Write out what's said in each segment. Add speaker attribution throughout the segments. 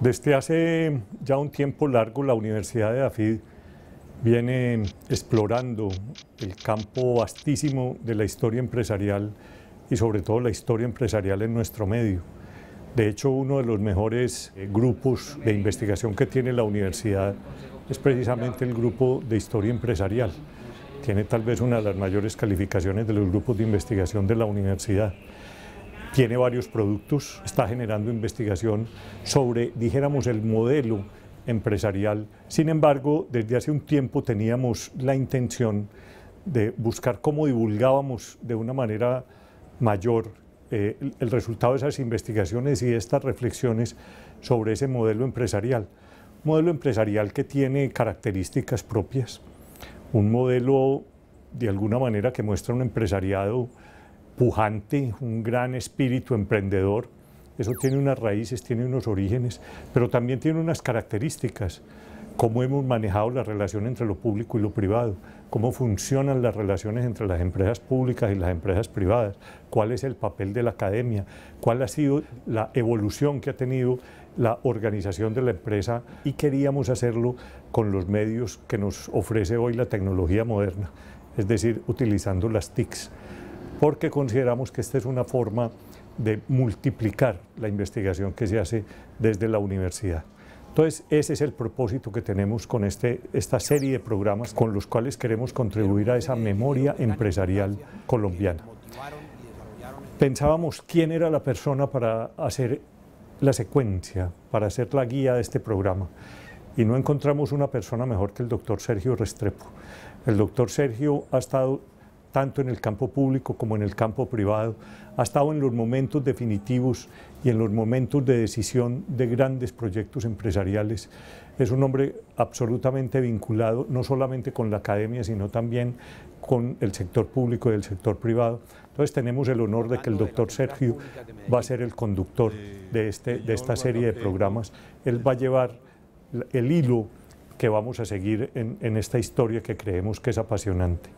Speaker 1: Desde hace ya un tiempo largo la Universidad de Dafid viene explorando el campo vastísimo de la historia empresarial y sobre todo la historia empresarial en nuestro medio. De hecho, uno de los mejores eh, grupos de investigación que tiene la universidad es precisamente el grupo de historia empresarial tiene tal vez una de las mayores calificaciones de los grupos de investigación de la universidad. Tiene varios productos, está generando investigación sobre, dijéramos, el modelo empresarial. Sin embargo, desde hace un tiempo teníamos la intención de buscar cómo divulgábamos de una manera mayor eh, el, resultado de esas investigaciones y estas reflexiones sobre ese modelo empresarial. Modelo empresarial que tiene características propias, un modelo de alguna manera que muestra un empresariado pujante, un gran espíritu emprendedor. Eso tiene unas raíces, tiene unos orígenes, pero también tiene unas características cómo hemos manejado la relación entre lo público y lo privado, cómo funcionan las relaciones entre las empresas públicas y las empresas privadas, cuál es el papel de la academia, cuál ha sido la evolución que ha tenido la organización de la empresa y queríamos hacerlo con los medios que nos ofrece hoy la tecnología moderna, es decir, utilizando las TICs, porque consideramos que esta es una forma de multiplicar la investigación que se hace desde la universidad. Entonces, ese es el propósito que tenemos con este, esta serie de programas con los cuales queremos contribuir a esa memoria empresarial colombiana. Pensábamos quién era la persona para hacer la secuencia, para hacer la guía de este programa. Y no encontramos una persona mejor que el doctor Sergio Restrepo. El doctor Sergio ha estado tanto en el campo público como en el campo privado, ha estado en los momentos definitivos y en los momentos de decisión de grandes proyectos empresariales. Es un hombre absolutamente vinculado no solamente con la academia, sino también con el sector público y el sector privado. Entonces tenemos el honor de que el ah, doctor Sergio va a ser el conductor de, este, de esta serie de eh, programas. Él va a llevar el hilo que vamos a seguir en, en esta historia que creemos que es apasionante.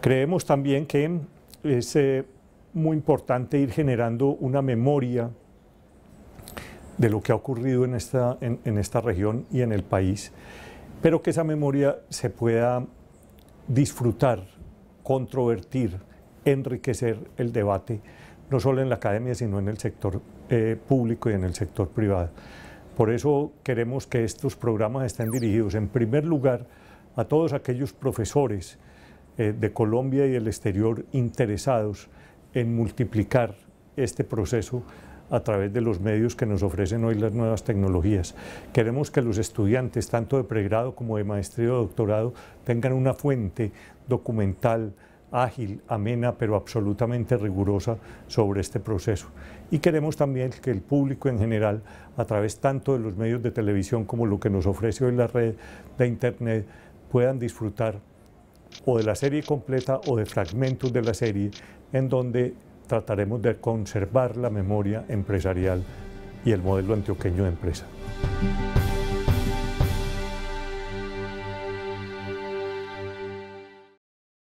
Speaker 1: Creemos también que es eh, muy importante ir generando una memoria de lo que ha ocurrido en esta, región y en el país, pero que esa memoria se pueda disfrutar, controvertir, enriquecer el debate, no solo en la academia, sino en el sector eh, público y en el sector privado. Por eso queremos que estos programas estén dirigidos, en primer lugar, a todos aquellos profesores eh, de Colombia y el exterior interesados en multiplicar este proceso a través de los medios que nos ofrecen hoy las nuevas tecnologías. Queremos que los estudiantes, tanto de pregrado como de maestría o doctorado, tengan una fuente documental ágil, amena, pero absolutamente rigurosa sobre este proceso. Y queremos también que el público en general, a través tanto de los medios de televisión como lo que nos ofrece hoy la red de Internet, puedan disfrutar o de la serie completa o de fragmentos de la serie, en donde trataremos de conservar la memoria empresarial y el modelo antioqueño de empresa.